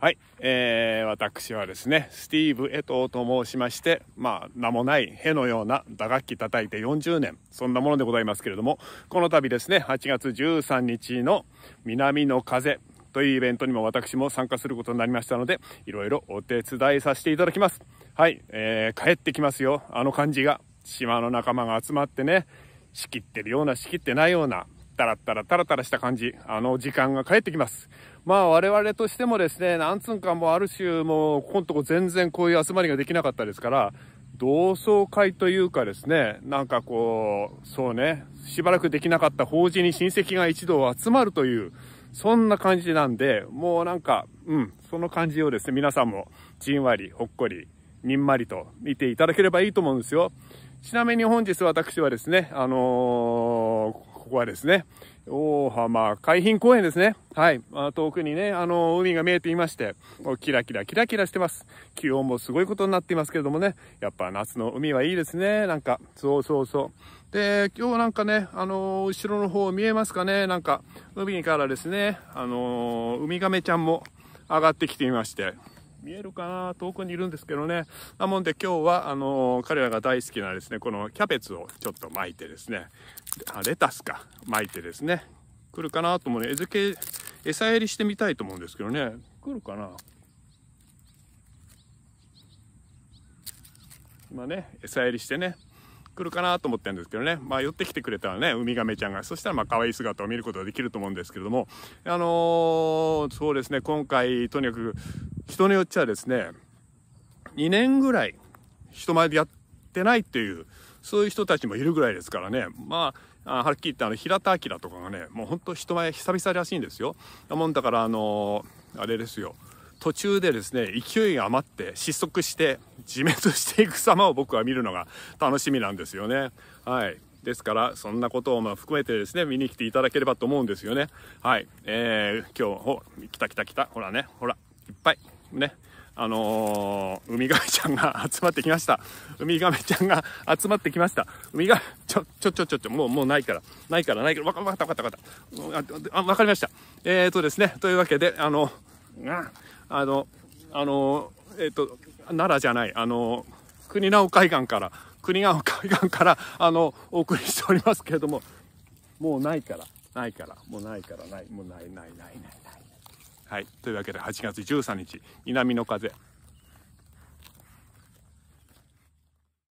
はい、えー、私はですね、スティーブ・エトーと申しまして、まあ、名もないへのような打楽器叩いて40年、そんなものでございますけれども、この度ですね、8月13日の南の風というイベントにも私も参加することになりましたので、いろいろお手伝いさせていただきます。はい、えー、帰ってきますよ、あの感じが。島の仲間が集まってね、仕切ってるような仕切ってないような、タラタラタラタラした感じ、あの時間が返ってきます。まあ我々としてもですね、なんつんかもうある種もうここのとこ全然こういう集まりができなかったですから、同窓会というかですね、なんかこう、そうね、しばらくできなかった法事に親戚が一同集まるという、そんな感じなんで、もうなんか、うん、その感じをですね、皆さんもじんわり、ほっこり、にんまりと見ていただければいいと思うんですよ。ちなみに本日私はですね、あのーここはですね、大浜海浜公園ですね。はい。あ遠くにね、あの、海が見えていまして、キラキラキラキラしてます。気温もすごいことになっていますけれどもね、やっぱ夏の海はいいですね。なんか、そうそうそう。で、今日なんかね、あの、後ろの方見えますかね、なんか、海からですね、あの、ウミガメちゃんも上がってきていまして、見えるかな遠くにいるんですけどね。なもんで今日は、あのー、彼らが大好きなですね、このキャベツをちょっと巻いてですね、あ、レタスか、巻いてですね、来るかなと思ね、餌付け、餌やりしてみたいと思うんですけどね、来るかな今ね、餌やりしてね、来るかなと思ってるんですけどね、まあ、寄ってきてくれたらねウミガメちゃんがそしたらまあ可愛い姿を見ることができると思うんですけれどもあのー、そうですね今回とにかく人によっちゃですね、2年ぐらい人前でやってないっていう、そういう人たちもいるぐらいですからね。まあ、はっきり言ってあの平田明とかがね、もうほんと人前久々らしいんですよ。もんだからあのー、あれですよ。途中でですね、勢いが余って失速して自滅していく様を僕は見るのが楽しみなんですよね。はい。ですから、そんなことをま含めてですね、見に来ていただければと思うんですよね。はい。えー、今日、ほ、来た来た来た。ほらね、ほら、いっぱい。ね、あのー、ウミガメちゃんが集まってきました。ウミガメちゃんが集まってきました。ウミガメ、ちょ、ちょ、ちょ、ちょ、ちょ、もう、もうないから、ないから、ないから、わかった、わかった、わかった。あ、わかりました。えーとですね、というわけで、あの、あの、あの、えっ、ー、と、奈良じゃない、あの、国直海岸から、国直海岸から、あの、お送りしておりますけれども、もうないから、ないから、もうないから、ない、もうない、ない、ない、ない、ない。はい、というわけで8月13日南の風